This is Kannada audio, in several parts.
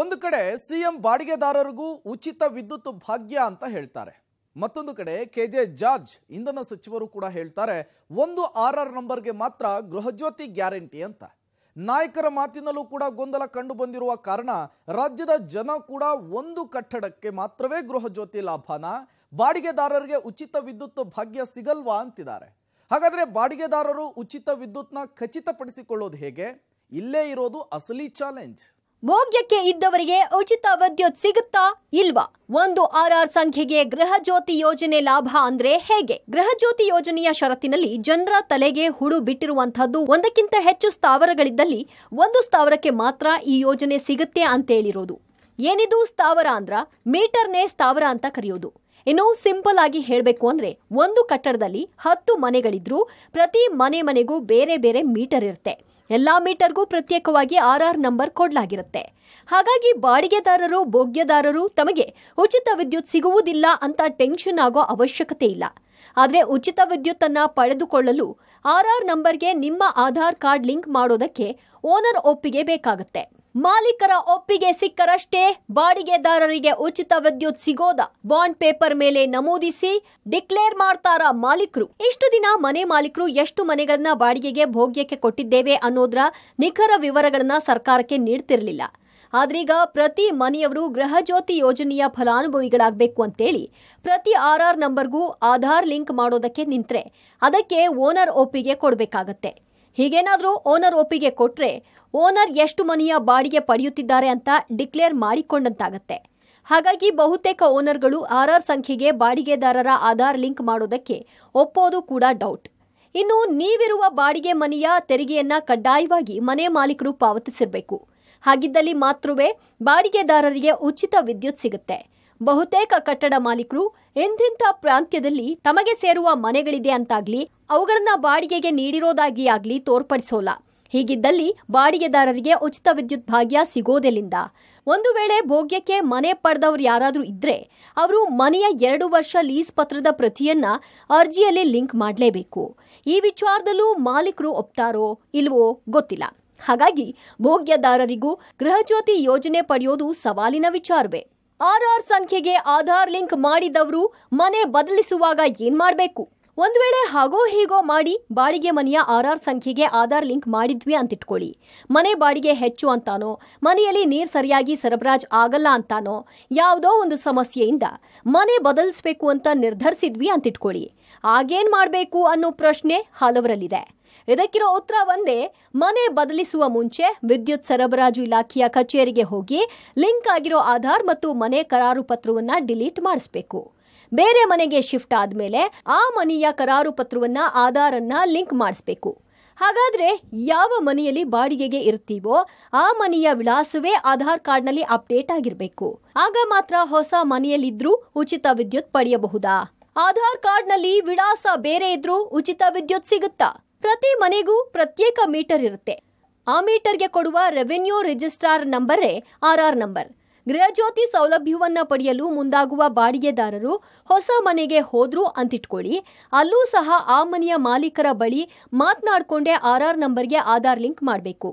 ಒಂದು ಕಡೆ ಸಿಎಂ ಬಾಡಿಗೆದಾರರಿಗೂ ಉಚಿತ ವಿದ್ಯುತ್ ಭಾಗ್ಯ ಅಂತ ಹೇಳ್ತಾರೆ ಮತ್ತೊಂದು ಕಡೆ ಕೆ ಜೆ ಜಾರ್ಜ್ ಇಂಧನ ಸಚಿವರು ಕೂಡ ಹೇಳ್ತಾರೆ ಒಂದು ಆರ್ ಆರ್ ನಂಬರ್ಗೆ ಮಾತ್ರ ಗೃಹಜ್ಯೋತಿ ಗ್ಯಾರಂಟಿ ಅಂತ ನಾಯಕರ ಮಾತಿನಲ್ಲೂ ಕೂಡ ಗೊಂದಲ ಕಂಡು ಬಂದಿರುವ ಕಾರಣ ರಾಜ್ಯದ ಜನ ಕೂಡ ಒಂದು ಕಟ್ಟಡಕ್ಕೆ ಮಾತ್ರವೇ ಗೃಹಜ್ಯೋತಿ ಲಾಭನ ಬಾಡಿಗೆದಾರರಿಗೆ ಉಚಿತ ವಿದ್ಯುತ್ ಭಾಗ್ಯ ಸಿಗಲ್ವಾ ಅಂತಿದ್ದಾರೆ ಹಾಗಾದರೆ ಬಾಡಿಗೆದಾರರು ಉಚಿತ ವಿದ್ಯುತ್ನ ಖಚಿತಪಡಿಸಿಕೊಳ್ಳೋದು ಹೇಗೆ ಇಲ್ಲೇ ಇರೋದು ಅಸಲಿ ಚಾಲೆಂಜ್ ಭೋಗ್ಯಕ್ಕೆ ಇದ್ದವರಿಗೆ ಉಚಿತ ವಿದ್ಯುತ್ ಸಿಗುತ್ತಾ ಇಲ್ವಾ ಒಂದು ಆರ್ ಆರ್ ಸಂಖ್ಯೆಗೆ ಗೃಹ ಜ್ಯೋತಿ ಯೋಜನೆ ಲಾಭ ಅಂದ್ರೆ ಹೇಗೆ ಗೃಹ ಜ್ಯೋತಿ ಯೋಜನೆಯ ಷರತ್ತಿನಲ್ಲಿ ಜನರ ತಲೆಗೆ ಹುಡು ಬಿಟ್ಟಿರುವಂತಹದ್ದು ಒಂದಕ್ಕಿಂತ ಹೆಚ್ಚು ಸ್ಥಾವರಗಳಿದ್ದಲ್ಲಿ ಒಂದು ಸ್ಥಾವರಕ್ಕೆ ಮಾತ್ರ ಈ ಯೋಜನೆ ಸಿಗುತ್ತೆ ಅಂತ ಹೇಳಿರೋದು ಏನಿದು ಸ್ಥಾವರ ಅಂದ್ರ ಮೀಟರ್ನೇ ಸ್ಥಾವರ ಅಂತ ಕರೆಯೋದು ಇನ್ನು ಸಿಂಪಲ್ ಆಗಿ ಹೇಳಬೇಕು ಅಂದ್ರೆ ಒಂದು ಕಟ್ಟಡದಲ್ಲಿ ಹತ್ತು ಮನೆಗಳಿದ್ರೂ ಪ್ರತಿ ಮನೆ ಮನೆಗೂ ಬೇರೆ ಬೇರೆ ಮೀಟರ್ ಇರುತ್ತೆ ಎಲ್ಲಾ ಮೀಟರ್ಗೂ ಪ್ರತ್ಯೇಕವಾಗಿ ಆರ್ ನಂಬರ್ ಕೊಡಲಾಗಿರುತ್ತೆ ಹಾಗಾಗಿ ಬಾಡಿಗೆದಾರರು ಭೋಗ್ಯದಾರರು ತಮಗೆ ಉಚಿತ ವಿದ್ಯುತ್ ಸಿಗುವುದಿಲ್ಲ ಅಂತ ಟೆನ್ಷನ್ ಆಗೋ ಅವಶ್ಯಕತೆ ಇಲ್ಲ ಆದರೆ ಉಚಿತ ವಿದ್ಯುತ್ತನ್ನು ಪಡೆದುಕೊಳ್ಳಲು ಆರ್ ನಂಬರ್ಗೆ ನಿಮ್ಮ ಆಧಾರ್ ಕಾರ್ಡ್ ಲಿಂಕ್ ಮಾಡೋದಕ್ಕೆ ಓನರ್ ಒಪ್ಪಿಗೆ ಬೇಕಾಗುತ್ತೆ ಮಾಲೀಕರ ಒಪ್ಪಿಗೆ ಸಿಕ್ಕರಷ್ಟೇ ಬಾಡಿಗೆದಾರರಿಗೆ ಉಚಿತ ವಿದ್ಯುತ್ ಸಿಗೋದ ಬಾಂಡ್ ಪೇಪರ್ ಮೇಲೆ ನಮೂದಿಸಿ ಡಿಕ್ಲೇರ್ ಮಾಡ್ತಾರ ಮಾಲೀಕರು ಇಷ್ಟು ದಿನ ಮನೆ ಮಾಲೀಕರು ಎಷ್ಟು ಮನೆಗಳನ್ನ ಬಾಡಿಗೆಗೆ ಭೋಗ್ಯಕ್ಕೆ ಕೊಟ್ಟಿದ್ದೇವೆ ಅನ್ನೋದ್ರ ನಿಖರ ವಿವರಗಳನ್ನ ಸರ್ಕಾರಕ್ಕೆ ನೀಡ್ತಿರ್ಲಿಲ್ಲ ಆದ್ರೀಗ ಪ್ರತಿ ಮನೆಯವರು ಗೃಹ ಜ್ಯೋತಿ ಯೋಜನೆಯ ಫಲಾನುಭವಿಗಳಾಗಬೇಕು ಅಂತೇಳಿ ಪ್ರತಿ ಆರ್ ಆರ್ ನಂಬರ್ಗೂ ಆಧಾರ್ ಲಿಂಕ್ ಮಾಡೋದಕ್ಕೆ ನಿಂತ್ರೆ ಅದಕ್ಕೆ ಓನರ್ ಒಪ್ಪಿಗೆ ಕೊಡಬೇಕಾಗತ್ತೆ ಹೀಗೇನಾದರೂ ಓನರ್ ಒಪ್ಪಿಗೆ ಕೊಟ್ರೆ ಓನರ್ ಎಷ್ಟು ಮನೆಯ ಬಾಡಿಗೆ ಪಡೆಯುತ್ತಿದ್ದಾರೆ ಅಂತ ಡಿಕ್ಲೇರ್ ಮಾಡಿಕೊಂಡಂತಾಗತ್ತೆ ಹಾಗಾಗಿ ಬಹುತೇಕ ಓನರ್ಗಳು ಆರ್ಆರ್ ಸಂಖ್ಯೆಗೆ ಬಾಡಿಗೆದಾರರ ಆಧಾರ್ ಲಿಂಕ್ ಮಾಡೋದಕ್ಕೆ ಒಪ್ಪೋದು ಕೂಡ ಡೌಟ್ ಇನ್ನು ನೀವಿರುವ ಬಾಡಿಗೆ ಮನೆಯ ತೆರಿಗೆಯನ್ನ ಕಡ್ಡಾಯವಾಗಿ ಮನೆ ಮಾಲೀಕರು ಪಾವತಿಸಿರಬೇಕು ಹಾಗಿದ್ದಲ್ಲಿ ಮಾತ್ರವೇ ಬಾಡಿಗೆದಾರರಿಗೆ ಉಚಿತ ವಿದ್ಯುತ್ ಸಿಗುತ್ತೆ ಬಹುತೇಕ ಕಟ್ಟಡ ಮಾಲೀಕರು ಎಂಥಿಂಥ ಪ್ರಾಂತ್ಯದಲ್ಲಿ ತಮಗೆ ಸೇರುವ ಮನೆಗಳಿದೆ ಅಂತಾಗ್ಲಿ ಅವುಗಳನ್ನ ಬಾಡಿಗೆಗೆ ನೀಡಿರೋದಾಗಿ ಆಗ್ಲಿ ತೋರ್ಪಡಿಸೋಲ್ಲ ಹೀಗಿದ್ದಲ್ಲಿ ಬಾಡಿಗೆದಾರರಿಗೆ ಉಚಿತ ವಿದ್ಯುತ್ ಭಾಗ್ಯ ಸಿಗೋದೆಲ್ಲಿಂದ ಒಂದು ವೇಳೆ ಭೋಗ್ಯಕ್ಕೆ ಮನೆ ಪಡೆದವರು ಯಾರಾದರೂ ಇದ್ರೆ ಅವರು ಮನೆಯ ಎರಡು ವರ್ಷ ಲೀಸ್ ಪತ್ರದ ಪ್ರತಿಯನ್ನ ಅರ್ಜಿಯಲ್ಲಿ ಲಿಂಕ್ ಮಾಡಲೇಬೇಕು ಈ ವಿಚಾರದಲ್ಲೂ ಮಾಲೀಕರು ಒಪ್ತಾರೋ ಇಲ್ವೋ ಗೊತ್ತಿಲ್ಲ ಹಾಗಾಗಿ ಭೋಗ್ಯದಾರರಿಗೂ ಗೃಹಜ್ಯೋತಿ ಯೋಜನೆ ಪಡೆಯೋದು ಸವಾಲಿನ ವಿಚಾರವೇ ಆರ್ಆರ್ ಸಂಖ್ಯೆಗೆ ಆಧಾರ್ ಲಿಂಕ್ ಮಾಡಿದವರು ಮನೆ ಬದಲಿಸುವಾಗ ಏನ್ ಮಾಡಬೇಕು ಒಂದ್ ವೇಳೆ ಹಾಗೋ ಹೀಗೋ ಮಾಡಿ ಬಾಡಿಗೆ ಮನೆಯ ಆರ್ ಸಂಖ್ಯೆಗೆ ಆಧಾರ್ ಲಿಂಕ್ ಮಾಡಿದ್ವಿ ಅಂತಿಟ್ಕೊಳ್ಳಿ ಮನೆ ಬಾಡಿಗೆ ಹೆಚ್ಚು ಅಂತಾನೋ ಮನೆಯಲ್ಲಿ ನೀರು ಸರಿಯಾಗಿ ಸರಬರಾಜ್ ಆಗಲ್ಲ ಅಂತಾನೋ ಯಾವುದೋ ಒಂದು ಸಮಸ್ಯೆಯಿಂದ ಮನೆ ಬದಲಿಸಬೇಕು ಅಂತ ನಿರ್ಧರಿಸಿದ್ವಿ ಅಂತಿಟ್ಕೊಳ್ಳಿ ಆಗೇನ್ ಮಾಡಬೇಕು ಅನ್ನೋ ಪ್ರಶ್ನೆ ಹಲವರಲ್ಲಿದೆ ಇದಕ್ಕಿರೋ ಉತ್ತರ ಒಂದೇ ಮನೆ ಬದಲಿಸುವ ಮುಂಚೆ ವಿದ್ಯುತ್ ಸರಬರಾಜು ಇಲಾಖೆಯ ಕಚೇರಿಗೆ ಹೋಗಿ ಲಿಂಕ್ ಆಗಿರೋ ಆಧಾರ್ ಮತ್ತು ಮನೆ ಕರಾರು ಪತ್ರವನ್ನ ಡಿಲೀಟ್ ಮಾಡಿಸ್ಬೇಕು ಬೇರೆ ಮನೆಗೆ ಶಿಫ್ಟ್ ಆದ್ಮೇಲೆ ಆ ಮನೆಯ ಕರಾರು ಆಧಾರ್ ಆಧಾರನ್ನ ಲಿಂಕ್ ಮಾಡಿಸ್ಬೇಕು ಹಾಗಾದ್ರೆ ಯಾವ ಮನೆಯಲ್ಲಿ ಬಾಡಿಗೆಗೆ ಇರ್ತೀವೋ ಆ ಮನೆಯ ವಿಳಾಸವೇ ಆಧಾರ್ ಕಾರ್ಡ್ನಲ್ಲಿ ಅಪ್ಡೇಟ್ ಆಗಿರಬೇಕು ಆಗ ಮಾತ್ರ ಹೊಸ ಮನೆಯಲ್ಲಿದ್ರೂ ಉಚಿತ ವಿದ್ಯುತ್ ಪಡೆಯಬಹುದಾ ಆಧಾರ್ ಕಾರ್ಡ್ನಲ್ಲಿ ವಿಳಾಸ ಬೇರೆ ಇದ್ರೂ ಉಚಿತ ವಿದ್ಯುತ್ ಸಿಗುತ್ತಾ ಪ್ರತಿ ಮನೆಗೂ ಪ್ರತ್ಯೇಕ ಮೀಟರ್ ಇರುತ್ತೆ ಆ ಮೀಟರ್ಗೆ ಕೊಡುವ ರೆವೆನ್ಯೂ ರಿಜಿಸ್ಟ್ರಾರ್ ನಂಬರೇ ಆರ್ ಆರ್ ನಂಬರ್ ಗೃಹಜ್ಯೋತಿ ಸೌಲಭ್ಯವನ್ನ ಪಡೆಯಲು ಮುಂದಾಗುವ ಬಾಡಿಗೆದಾರರು ಹೊಸ ಮನೆಗೆ ಹೋದ್ರು ಅಂತಿಟ್ಕೊಳ್ಳಿ ಅಲ್ಲೂ ಸಹ ಆ ಮನೆಯ ಮಾಲೀಕರ ಬಳಿ ಮಾತನಾಡಿಕೊಂಡೇ ಆರ್ ಆರ್ ನಂಬರ್ಗೆ ಆಧಾರ್ ಲಿಂಕ್ ಮಾಡಬೇಕು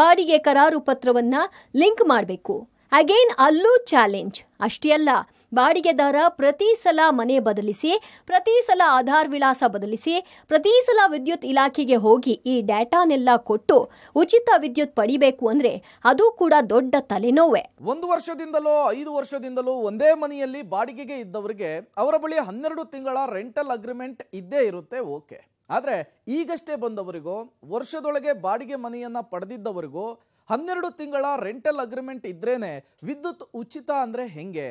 ಬಾಡಿಗೆ ಕರಾರು ಪತ್ರವನ್ನ ಲಿಂಕ್ ಮಾಡಬೇಕು ಅಗೇನ್ ಅಲ್ಲೂ ಚಾಲೆಂಜ್ ಅಷ್ಟೇ ಅಲ್ಲ ಬಾಡಿಗೆದಾರ ಪ್ರತಿ ಸಲ ಮನೆ ಬದಲಿಸಿ ಪ್ರತಿ ಸಲ ಆಧಾರ್ ವಿಳಾಸ ಬದಲಿಸಿ ಪ್ರತಿ ಸಲ ವಿದ್ಯುತ್ ಇಲಾಖೆಗೆ ಹೋಗಿ ಈ ಡಾಟಾನೆಲ್ಲ ಕೊಟ್ಟು ಉಚಿತ ವಿದ್ಯುತ್ ಪಡಿಬೇಕು ಅಂದ್ರೆ ಅದು ಕೂಡ ದೊಡ್ಡ ತಲೆನೋವೆ ಒಂದು ವರ್ಷದಿಂದಲೋ ಐದು ವರ್ಷದಿಂದಲೋ ಒಂದೇ ಮನೆಯಲ್ಲಿ ಬಾಡಿಗೆಗೆ ಇದ್ದವರಿಗೆ ಅವರ ಬಳಿ ಹನ್ನೆರಡು ತಿಂಗಳ ರೆಂಟಲ್ ಅಗ್ರಿಮೆಂಟ್ ಇದ್ದೇ ಇರುತ್ತೆ ಓಕೆ ಆದ್ರೆ ಈಗಷ್ಟೇ ಬಂದವರಿಗೂ ವರ್ಷದೊಳಗೆ ಬಾಡಿಗೆ ಮನೆಯನ್ನ ಪಡೆದಿದ್ದವರಿಗೂ ಹನ್ನೆರಡು ತಿಂಗಳ ರೆಂಟಲ್ ಅಗ್ರಿಮೆಂಟ್ ಇದ್ರೇನೆ ವಿದ್ಯುತ್ ಉಚಿತ ಅಂದ್ರೆ ಹೆಂಗೆ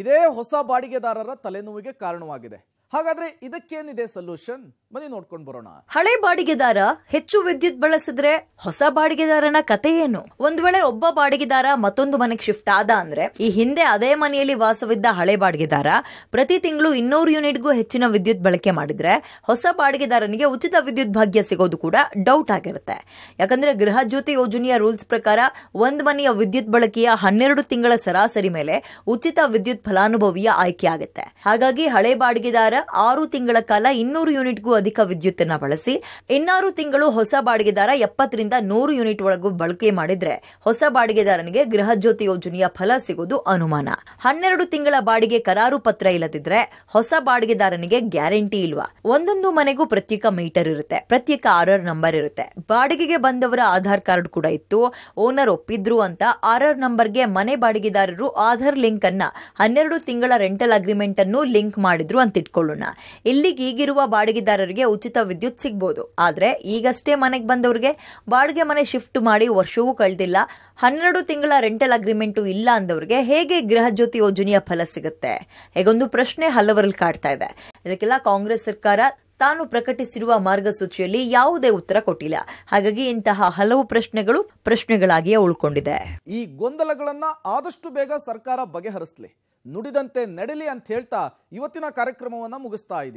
ಇದೇ ಹೊಸ ಬಾಡಿಗೆದಾರರ ತಲೆನೋವಿಗೆ ಕಾರಣವಾಗಿದೆ ಹಾಗಾದರೆ ಇದಕ್ಕೇನಿದೆ ಸೊಲ್ಯೂಷನ್ ಮನೆ ನೋಡ್ಕೊಂಡು ಬರೋಣ ಹಳೆ ಬಾಡಿಗೆದಾರ ಹೆಚ್ಚು ವಿದ್ಯುತ್ ಬಳಸಿದ್ರೆ ಹೊಸ ಬಾಡಿಗೆದಾರನ ಕತೆ ಏನು ಒಂದ್ ವೇಳೆ ಒಬ್ಬ ಬಾಡಿಗೆದಾರ ಮತ್ತೊಂದು ಮನೆಗೆ ಶಿಫ್ಟ್ ಆದ ಅಂದ್ರೆ ಈ ಹಿಂದೆ ಅದೇ ಮನೆಯಲ್ಲಿ ವಾಸವಿದ್ದ ಹಳೆ ಬಾಡಿಗೆದಾರ ಪ್ರತಿ ತಿಂಗಳು ಇನ್ನೂರು ಯೂನಿಟ್ಗೂ ಹೆಚ್ಚಿನ ವಿದ್ಯುತ್ ಬಳಕೆ ಮಾಡಿದ್ರೆ ಹೊಸ ಬಾಡಿಗೆದಾರನಿಗೆ ಉಚಿತ ವಿದ್ಯುತ್ ಭಾಗ್ಯ ಸಿಗೋದು ಕೂಡ ಡೌಟ್ ಆಗಿರುತ್ತೆ ಯಾಕಂದ್ರೆ ಗೃಹ ಜ್ಯೋತಿ ಯೋಜನೆಯ ರೂಲ್ಸ್ ಪ್ರಕಾರ ಒಂದ್ ಮನೆಯ ವಿದ್ಯುತ್ ಬಳಕೆಯ ಹನ್ನೆರಡು ತಿಂಗಳ ಸರಾಸರಿ ಮೇಲೆ ಉಚಿತ ವಿದ್ಯುತ್ ಫಲಾನುಭವಿಯ ಆಯ್ಕೆ ಆಗುತ್ತೆ ಹಾಗಾಗಿ ಹಳೆ ಬಾಡಿಗೆದಾರ ಆರು ತಿಂಗಳ ಕಾಲ ಇನ್ನೂರು ಯೂನಿಟ್ಗೂ ಅಧಿಕ ಅನ್ನ ಬಳಸಿ ಇನ್ನಾರು ತಿಂಗಳು ಹೊಸ ಬಾಡಿಗೆದಾರ ಎಪ್ಪತ್ತರಿಂದ ನೂರು ಯೂನಿಟ್ ಒಳಗೂ ಬಳಕೆ ಮಾಡಿದ್ರೆ ಹೊಸ ಬಾಡಿಗೆದಾರನಿಗೆ ಗೃಹ ಜ್ಯೋತಿ ಯೋಜನೆಯ ಫಲ ಸಿಗೋದು ಅನುಮಾನ ಹನ್ನೆರಡು ತಿಂಗಳ ಬಾಡಿಗೆ ಕರಾರು ಪತ್ರ ಇಲ್ಲದಿದ್ರೆ ಹೊಸ ಬಾಡಿಗೆದಾರನಿಗೆ ಗ್ಯಾರಂಟಿ ಇಲ್ವಾ ಒಂದೊಂದು ಮನೆಗೂ ಪ್ರತ್ಯೇಕ ಮೀಟರ್ ಇರುತ್ತೆ ಪ್ರತ್ಯೇಕ ಆರ್ ಆರ್ ನಂಬರ್ ಇರುತ್ತೆ ಬಾಡಿಗೆಗೆ ಬಂದವರ ಆಧಾರ್ ಕಾರ್ಡ್ ಕೂಡ ಇತ್ತು ಓನರ್ ಒಪ್ಪಿದ್ರು ಅಂತ ಆರ್ ನಂಬರ್ ಗೆ ಮನೆ ಬಾಡಿಗೆದಾರರು ಆಧಾರ್ ಲಿಂಕ್ ಅನ್ನ ಹನ್ನೆರಡು ತಿಂಗಳ ರೆಂಟಲ್ ಅಗ್ರಿಮೆಂಟ್ ಅನ್ನು ಲಿಂಕ್ ಮಾಡಿದ್ರು ಅಂತ ಇಟ್ಕೊಳ್ಳೋಣ ಇಲ್ಲಿಗೆ ಈಗಿರುವ ಬಾಡಿಗೆದಾರರಿಗೆ ಅವರಿಗೆ ಉಚಿತ ವಿದ್ಯುತ್ ಸಿಗ್ಬೋದು ಆದರೆ ಈಗಷ್ಟೇ ಮನೆಗೆ ಬಂದವರಿಗೆ ಬಾಡಿಗೆ ಮನೆ ಶಿಫ್ಟ್ ಮಾಡಿ ವರ್ಷವೂ ಕಳೆದಿಲ್ಲ ಹನ್ನೆರಡು ತಿಂಗಳ ರೆಂಟಲ್ ಅಗ್ರಿಮೆಂಟು ಇಲ್ಲ ಅಂದವ್ರಿಗೆ ಹೇಗೆ ಗೃಹ ಜ್ಯೋತಿ ಯೋಜನೆಯ ಫಲ ಸಿಗುತ್ತೆ ಹೇಗೊಂದು ಪ್ರಶ್ನೆ ಹಲವರಲ್ಲಿ ಕಾಡ್ತಾ ಇದೆ ಇದಕ್ಕೆಲ್ಲ ಕಾಂಗ್ರೆಸ್ ಸರ್ಕಾರ ತಾನು ಪ್ರಕಟಿಸಿರುವ ಮಾರ್ಗಸೂಚಿಯಲ್ಲಿ ಯಾವುದೇ ಉತ್ತರ ಕೊಟ್ಟಿಲ್ಲ ಹಾಗಾಗಿ ಇಂತಹ ಹಲವು ಪ್ರಶ್ನೆಗಳು ಪ್ರಶ್ನೆಗಳಾಗಿಯೇ ಉಳ್ಕೊಂಡಿದೆ ಈ ಗೊಂದಲಗಳನ್ನ ಆದಷ್ಟು ಬೇಗ ಸರ್ಕಾರ ಬಗೆಹರಿಸಲಿ ನುಡಿದಂತೆ ನಡಲಿ ಅಂತ ಹೇಳ್ತಾ ಇವತ್ತಿನ ಕಾರ್ಯಕ್ರಮವನ್ನು ಮುಗಿಸ್ತಾ ಇದ್ದೀವಿ